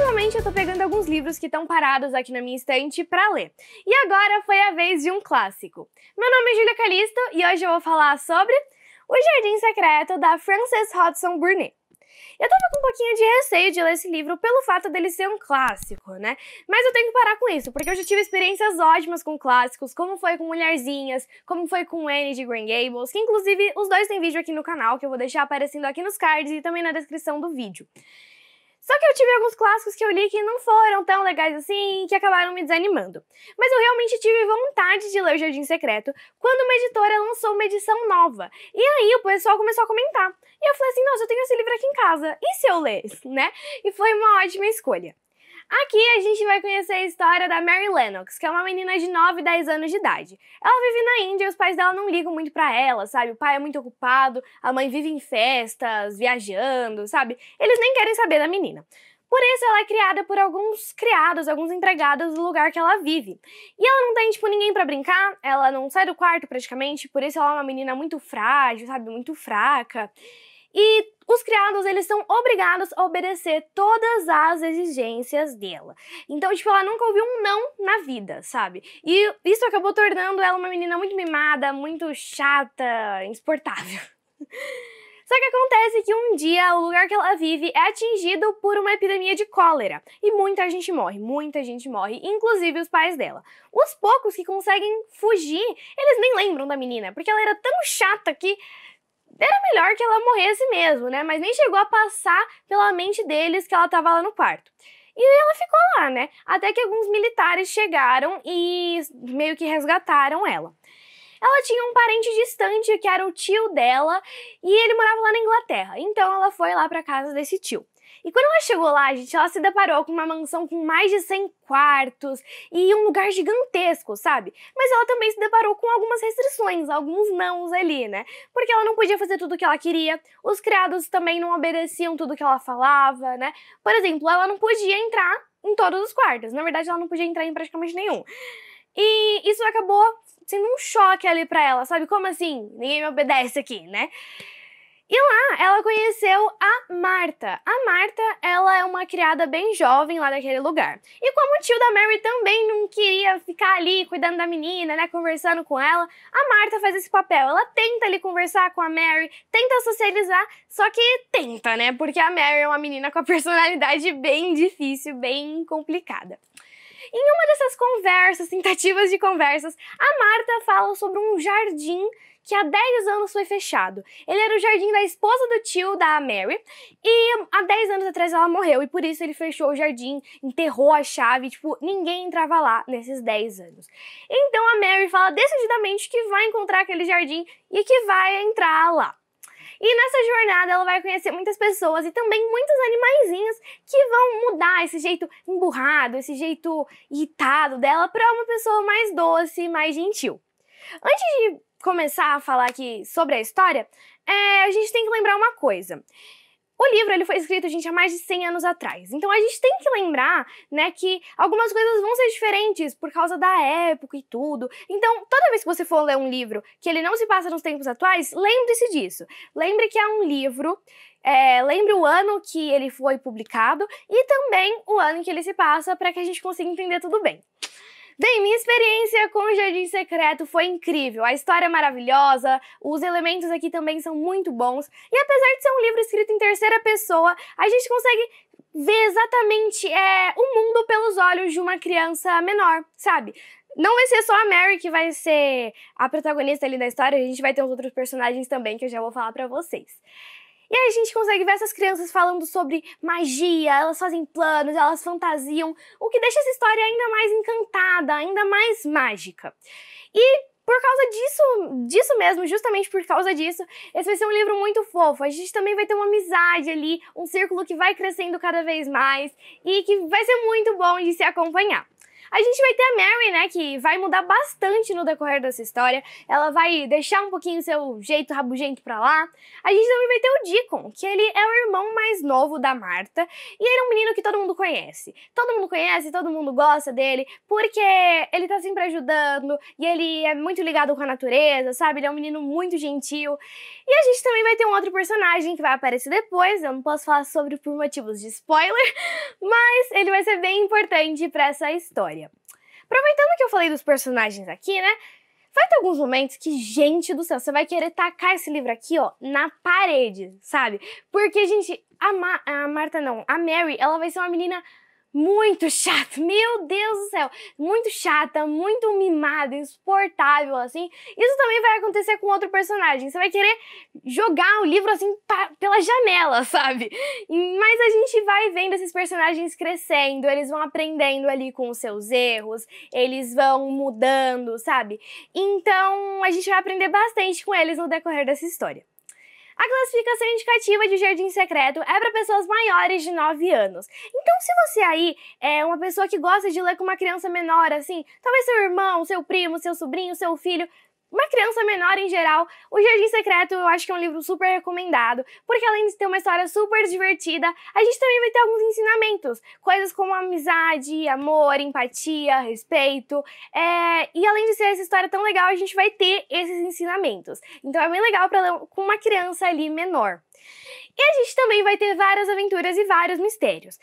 Ultimamente eu tô pegando alguns livros que estão parados aqui na minha estante para ler. E agora foi a vez de um clássico. Meu nome é Julia Calisto e hoje eu vou falar sobre O Jardim Secreto da Frances Hodgson Burnett. Eu tava com um pouquinho de receio de ler esse livro pelo fato dele ser um clássico, né? Mas eu tenho que parar com isso, porque eu já tive experiências ótimas com clássicos, como foi com Mulherzinhas, como foi com Anne de Green Gables, que inclusive os dois têm vídeo aqui no canal, que eu vou deixar aparecendo aqui nos cards e também na descrição do vídeo. Só que eu tive alguns clássicos que eu li que não foram tão legais assim, que acabaram me desanimando. Mas eu realmente tive vontade de ler O Jardim Secreto quando uma editora lançou uma edição nova. E aí o pessoal começou a comentar. E eu falei assim: nossa, eu tenho esse livro aqui em casa. E se eu ler? Né? E foi uma ótima escolha. Aqui a gente vai conhecer a história da Mary Lennox, que é uma menina de 9, 10 anos de idade. Ela vive na Índia e os pais dela não ligam muito para ela, sabe? O pai é muito ocupado, a mãe vive em festas, viajando, sabe? Eles nem querem saber da menina. Por isso, ela é criada por alguns criados, alguns empregados do lugar que ela vive. E ela não tem, tipo, ninguém para brincar, ela não sai do quarto praticamente, por isso ela é uma menina muito frágil, sabe? Muito fraca. E os criados eles são obrigados a obedecer todas as exigências dela. Então, tipo, ela nunca ouviu um não na vida, sabe? E isso acabou tornando ela uma menina muito mimada, muito chata, insuportável. Só que acontece que um dia o lugar que ela vive é atingido por uma epidemia de cólera e muita gente morre, muita gente morre, inclusive os pais dela. Os poucos que conseguem fugir, eles nem lembram da menina, porque ela era tão chata que era melhor que ela morresse mesmo, né? Mas nem chegou a passar pela mente deles que ela estava lá no quarto. E ela ficou lá, né? Até que alguns militares chegaram e meio que resgataram ela. Ela tinha um parente distante que era o tio dela e ele morava lá na Inglaterra. Então ela foi lá para casa desse tio. E quando ela chegou lá, gente, ela se deparou com uma mansão com mais de 100 quartos e um lugar gigantesco, sabe? Mas ela também se deparou com algumas restrições, alguns nãos ali, né? Porque ela não podia fazer tudo o que ela queria, os criados também não obedeciam tudo que ela falava, né? Por exemplo, ela não podia entrar em todos os quartos. Na verdade, ela não podia entrar em praticamente nenhum. E isso acabou sendo um choque ali para ela, sabe? Como assim? Ninguém me obedece aqui, né? E lá ela conheceu a Marta. A Marta, ela é uma criada bem jovem lá daquele lugar. E como o tio da Mary também não queria ficar ali cuidando da menina, né, conversando com ela, a Marta faz esse papel. Ela tenta ali conversar com a Mary, tenta socializar, só que tenta, né, porque a Mary é uma menina com a personalidade bem difícil, bem complicada. Em uma dessas conversas, tentativas de conversas, a Marta fala sobre um jardim que há 10 anos foi fechado. Ele era o jardim da esposa do tio da Mary e há 10 anos atrás ela morreu e por isso ele fechou o jardim, enterrou a chave, tipo, ninguém entrava lá nesses 10 anos. Então a Mary fala decididamente que vai encontrar aquele jardim e que vai entrar lá. E nessa jornada ela vai conhecer muitas pessoas e também muitos animaizinhos que vão mudar esse jeito emburrado, esse jeito irritado dela para uma pessoa mais doce, mais gentil. Antes de começar a falar aqui sobre a história, é, a gente tem que lembrar uma coisa. O livro ele foi escrito, gente, há mais de 100 anos atrás. Então a gente tem que lembrar, né, que algumas coisas vão ser diferentes por causa da época e tudo. Então, toda vez que você for ler um livro que ele não se passa nos tempos atuais, lembre-se disso. Lembre que é um livro é, lembre o ano que ele foi publicado e também o ano em que ele se passa para que a gente consiga entender tudo bem. Bem, minha experiência com o Jardim Secreto foi incrível. A história é maravilhosa, os elementos aqui também são muito bons. E apesar de ser um livro escrito em terceira pessoa, a gente consegue ver exatamente é, o mundo pelos olhos de uma criança menor, sabe? Não vai ser só a Mary que vai ser a protagonista ali da história, a gente vai ter uns outros personagens também que eu já vou falar para vocês. E aí a gente consegue ver essas crianças falando sobre magia, elas fazem planos, elas fantasiam, o que deixa essa história ainda mais encantada, ainda mais mágica. E por causa disso, disso mesmo, justamente por causa disso, esse vai ser um livro muito fofo. A gente também vai ter uma amizade ali, um círculo que vai crescendo cada vez mais e que vai ser muito bom de se acompanhar. A gente vai ter a Mary, né, que vai mudar bastante no decorrer dessa história. Ela vai deixar um pouquinho seu jeito rabugento pra lá. A gente também vai ter o Deacon, que ele é o irmão mais novo da Marta. E ele é um menino que todo mundo conhece. Todo mundo conhece, todo mundo gosta dele, porque ele tá sempre ajudando e ele é muito ligado com a natureza, sabe? Ele é um menino muito gentil. E a gente também vai ter um outro personagem que vai aparecer depois. Eu não posso falar sobre por motivos de spoiler, mas ele vai ser bem importante para essa história. Aproveitando que eu falei dos personagens aqui, né? Vai ter alguns momentos que, gente do céu, você vai querer tacar esse livro aqui, ó, na parede, sabe? Porque, gente, a, Ma a Marta não, a Mary, ela vai ser uma menina muito chato, meu Deus do céu, muito chata, muito mimada, insuportável, assim. Isso também vai acontecer com outro personagem. Você vai querer jogar o livro assim pra, pela janela, sabe? Mas a gente vai vendo esses personagens crescendo, eles vão aprendendo ali com os seus erros, eles vão mudando, sabe? Então a gente vai aprender bastante com eles no decorrer dessa história. A classificação indicativa de Jardim Secreto é para pessoas maiores de 9 anos. Então, se você aí é uma pessoa que gosta de ler com uma criança menor, assim, talvez seu irmão, seu primo, seu sobrinho, seu filho, uma criança menor em geral, O Jardim Secreto eu acho que é um livro super recomendado, porque além de ter uma história super divertida, a gente também vai ter alguns ensinamentos, coisas como amizade, amor, empatia, respeito, é... e além de ser essa história tão legal, a gente vai ter esses ensinamentos. Então é bem legal para ler com uma criança ali menor. E a gente também vai ter várias aventuras e vários mistérios.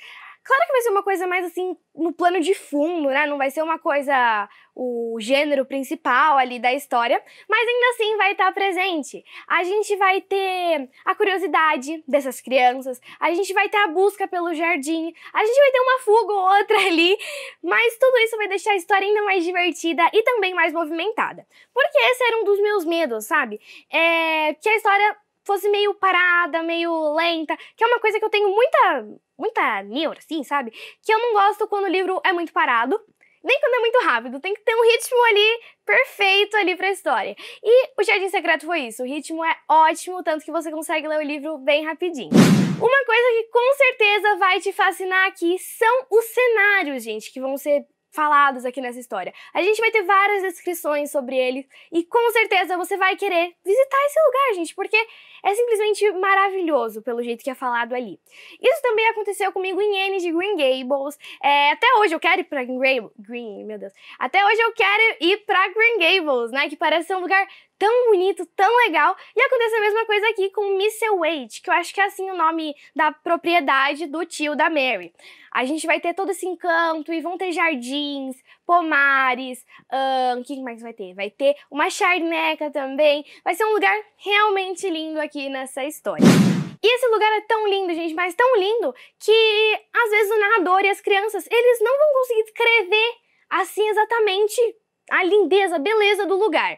Claro que vai ser uma coisa mais assim, no plano de fundo, né? Não vai ser uma coisa, o gênero principal ali da história, mas ainda assim vai estar presente. A gente vai ter a curiosidade dessas crianças, a gente vai ter a busca pelo jardim, a gente vai ter uma fuga ou outra ali, mas tudo isso vai deixar a história ainda mais divertida e também mais movimentada. Porque esse era um dos meus medos, sabe? É que a história fosse meio parada, meio lenta, que é uma coisa que eu tenho muita, muita neura, assim, sabe? Que eu não gosto quando o livro é muito parado, nem quando é muito rápido, tem que ter um ritmo ali perfeito ali pra história. E o Jardim Secreto foi isso, o ritmo é ótimo, tanto que você consegue ler o livro bem rapidinho. Uma coisa que com certeza vai te fascinar aqui são os cenários, gente, que vão ser falados aqui nessa história. A gente vai ter várias descrições sobre eles e com certeza você vai querer visitar esse lugar, gente, porque é simplesmente maravilhoso pelo jeito que é falado ali. Isso também aconteceu comigo em N de Green Gables. É, até hoje eu quero ir pra Green Gables. Green, meu Deus. Até hoje eu quero ir pra Green Gables, né? Que parece ser um lugar tão bonito, tão legal. E acontece a mesma coisa aqui com Missel Wade, que eu acho que é assim o nome da propriedade do tio da Mary. A gente vai ter todo esse encanto e vão ter jardim. Pomares, o um, que mais vai ter? Vai ter uma charneca também. Vai ser um lugar realmente lindo aqui nessa história. E esse lugar é tão lindo, gente, mas tão lindo que às vezes o narrador e as crianças, eles não vão conseguir descrever assim exatamente a lindeza, a beleza do lugar.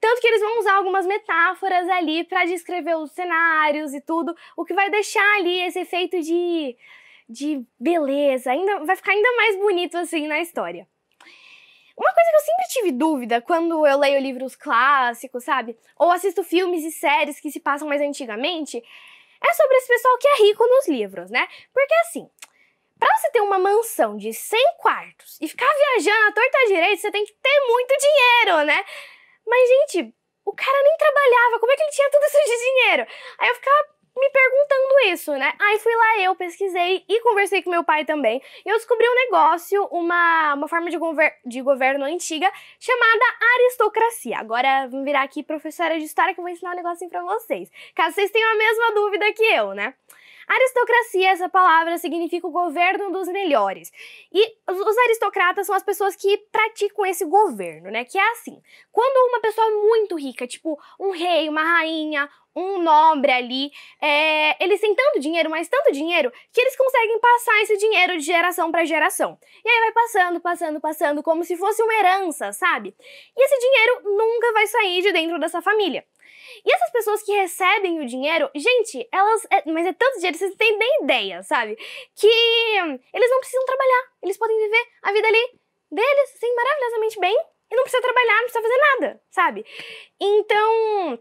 Tanto que eles vão usar algumas metáforas ali para descrever os cenários e tudo, o que vai deixar ali esse efeito de de beleza, ainda vai ficar ainda mais bonito assim na história. Uma coisa que eu sempre tive dúvida quando eu leio livros clássicos, sabe? Ou assisto filmes e séries que se passam mais antigamente, é sobre esse pessoal que é rico nos livros, né? Porque assim, para você ter uma mansão de 100 quartos e ficar viajando à torta direita, você tem que ter muito dinheiro, né? Mas gente, o cara nem trabalhava, como é que ele tinha tudo isso de dinheiro? Aí eu ficava me perguntando isso, né? Aí fui lá, eu pesquisei e conversei com meu pai também. E eu descobri um negócio, uma, uma forma de, gover de governo antiga chamada aristocracia. Agora vou virar aqui professora de história que eu vou ensinar um negocinho pra vocês. Caso vocês tenham a mesma dúvida que eu, né? Aristocracia, essa palavra significa o governo dos melhores. E os aristocratas são as pessoas que praticam esse governo, né? Que é assim: quando uma pessoa muito rica, tipo um rei, uma rainha, um nobre ali. É, eles têm tanto dinheiro, mas tanto dinheiro, que eles conseguem passar esse dinheiro de geração para geração. E aí vai passando, passando, passando, como se fosse uma herança, sabe? E esse dinheiro nunca vai sair de dentro dessa família. E essas pessoas que recebem o dinheiro, gente, elas. É, mas é tanto dinheiro, vocês não têm nem ideia, sabe? Que eles não precisam trabalhar. Eles podem viver a vida ali deles, assim, maravilhosamente bem. E não precisa trabalhar, não precisa fazer nada, sabe? Então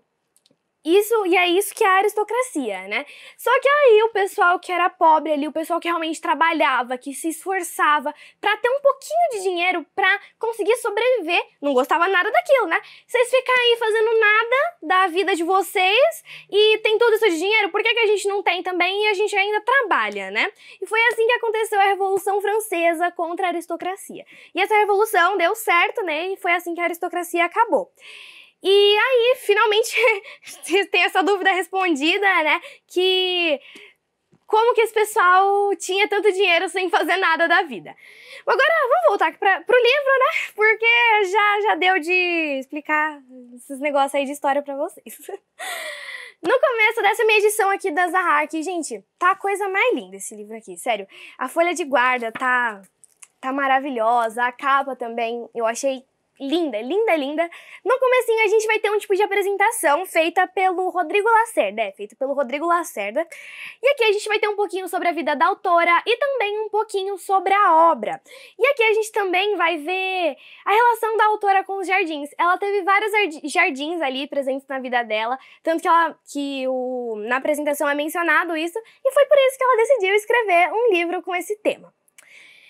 isso, e é isso que é a aristocracia, né? Só que aí o pessoal que era pobre ali, o pessoal que realmente trabalhava, que se esforçava para ter um pouquinho de dinheiro para conseguir sobreviver, não gostava nada daquilo, né? Vocês ficam aí fazendo nada da vida de vocês e tem todo esse dinheiro, por que, que a gente não tem também e a gente ainda trabalha, né? E foi assim que aconteceu a Revolução Francesa contra a aristocracia. E essa revolução deu certo, né? E foi assim que a aristocracia acabou. E aí, finalmente, tem essa dúvida respondida, né? Que como que esse pessoal tinha tanto dinheiro sem fazer nada da vida. Agora, vamos voltar aqui pra, pro livro, né? Porque já, já deu de explicar esses negócios aí de história para vocês. No começo dessa minha edição aqui da Zahak, gente, tá a coisa mais linda esse livro aqui, sério. A folha de guarda tá, tá maravilhosa, a capa também, eu achei linda, linda, linda. No comecinho a gente vai ter um tipo de apresentação feita pelo Rodrigo Lacerda, é, feito pelo Rodrigo Lacerda. E aqui a gente vai ter um pouquinho sobre a vida da autora e também um pouquinho sobre a obra. E aqui a gente também vai ver a relação da autora com os jardins. Ela teve vários jardins ali presentes na vida dela, tanto que ela que o, na apresentação é mencionado isso, e foi por isso que ela decidiu escrever um livro com esse tema.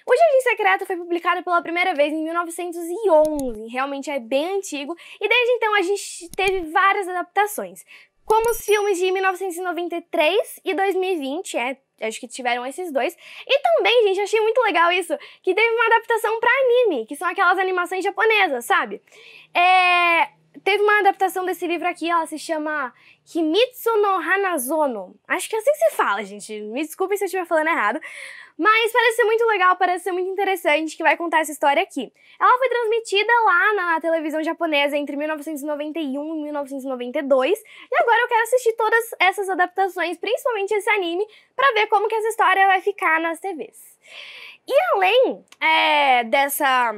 O Jardim Secreto foi publicado pela primeira vez em 1911, realmente é bem antigo, e desde então a gente teve várias adaptações, como os filmes de 1993 e 2020, é, acho que tiveram esses dois. E também, gente, achei muito legal isso, que teve uma adaptação para anime, que são aquelas animações japonesas, sabe? É, teve uma adaptação desse livro aqui, ela se chama Kimitsu no Hanazono. Acho que é assim que se fala, gente. Me desculpem se eu estiver falando errado. Mas parece ser muito legal, parece ser muito interessante que vai contar essa história aqui. Ela foi transmitida lá na televisão japonesa entre 1991 e 1992, e agora eu quero assistir todas essas adaptações, principalmente esse anime, para ver como que essa história vai ficar nas TVs. E além é, dessa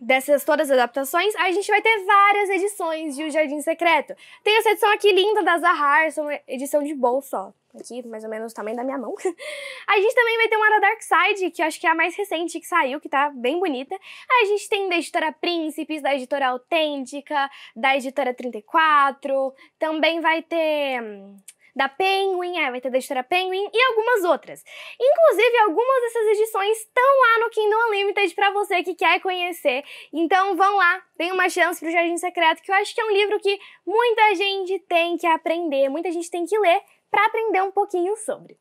dessas todas as adaptações, a gente vai ter várias edições de O Jardim Secreto. Tem essa edição aqui linda da Zahar, edição de bolso, ó aqui mais ou menos o tamanho da minha mão. a gente também vai ter uma da Dark Side, que eu acho que é a mais recente que saiu, que tá bem bonita. A gente tem da editora Príncipes, da editora Autêntica, da editora 34, também vai ter hum, da Penguin, é, vai ter da editora Penguin e algumas outras. Inclusive, algumas dessas edições estão lá no Kindle Unlimited para você que quer conhecer. Então, vão lá, tem uma chance pro Jardim Secreto, que eu acho que é um livro que muita gente tem que aprender, muita gente tem que ler para aprender um pouquinho sobre.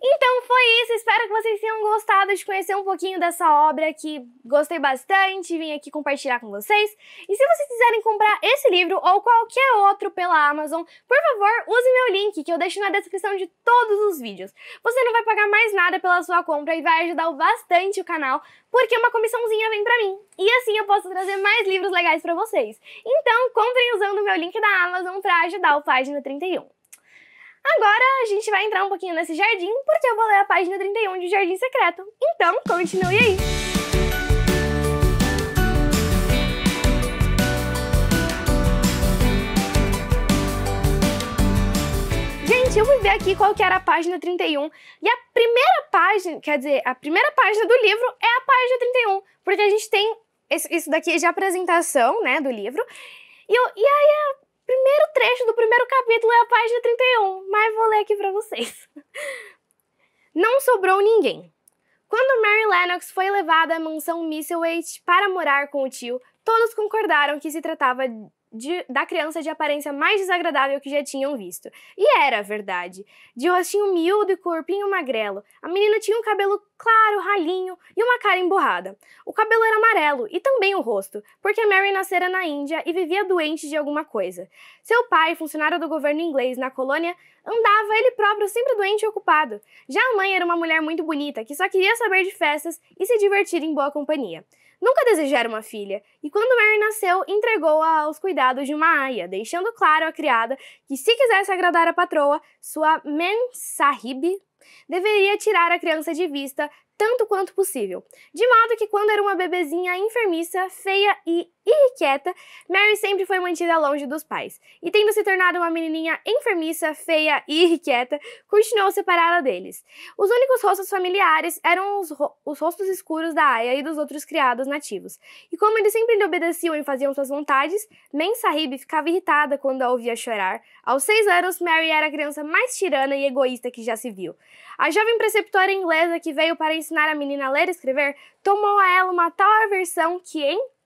Então foi isso, espero que vocês tenham gostado de conhecer um pouquinho dessa obra que gostei bastante, vim aqui compartilhar com vocês. E se vocês quiserem comprar esse livro ou qualquer outro pela Amazon, por favor, use meu link que eu deixo na descrição de todos os vídeos. Você não vai pagar mais nada pela sua compra e vai ajudar bastante o canal, porque uma comissãozinha vem pra mim. E assim eu posso trazer mais livros legais pra vocês. Então comprem usando o meu link da Amazon pra ajudar o Página 31. Agora a gente vai entrar um pouquinho nesse jardim, porque eu vou ler a página 31 de Jardim Secreto. Então, continue aí! Gente, eu vou ver aqui qual que era a página 31 e a primeira página, quer dizer, a primeira página do livro é a página 31, porque a gente tem isso daqui de apresentação, né, do livro. E, eu, e aí a primeiro trecho do primeiro capítulo é a página 31, mas vou ler aqui para vocês. Não sobrou ninguém. Quando Mary Lennox foi levada à mansão Misselwaite para morar com o tio, todos concordaram que se tratava de, da criança de aparência mais desagradável que já tinham visto. E era verdade. De rostinho miúdo e corpinho magrelo, a menina tinha um cabelo claro, ralinho e uma cara emburrada O cabelo era amarelo e também o rosto, porque Mary nascera na Índia e vivia doente de alguma coisa. Seu pai, funcionário do governo inglês na colônia, andava ele próprio sempre doente e ocupado. Já a mãe era uma mulher muito bonita que só queria saber de festas e se divertir em boa companhia nunca desejaram uma filha, e quando Mary nasceu, entregou-a aos cuidados de uma aia, deixando claro à criada que se quisesse agradar a patroa, sua mensahib deveria tirar a criança de vista tanto quanto possível, de modo que quando era uma bebezinha enfermiça, feia e irrequieta, Mary sempre foi mantida longe dos pais, e tendo se tornado uma menininha enfermiça, feia e irrequieta, continuou separada deles. Os únicos rostos familiares eram os, ro os rostos escuros da Aya e dos outros criados nativos, e como eles sempre lhe obedeciam e faziam suas vontades, Men Sahib ficava irritada quando a ouvia chorar. Aos seis anos, Mary era a criança mais tirana e egoísta que já se viu. A jovem preceptora inglesa que veio para ensinar a menina a ler e escrever tomou a ela uma tal aversão que, em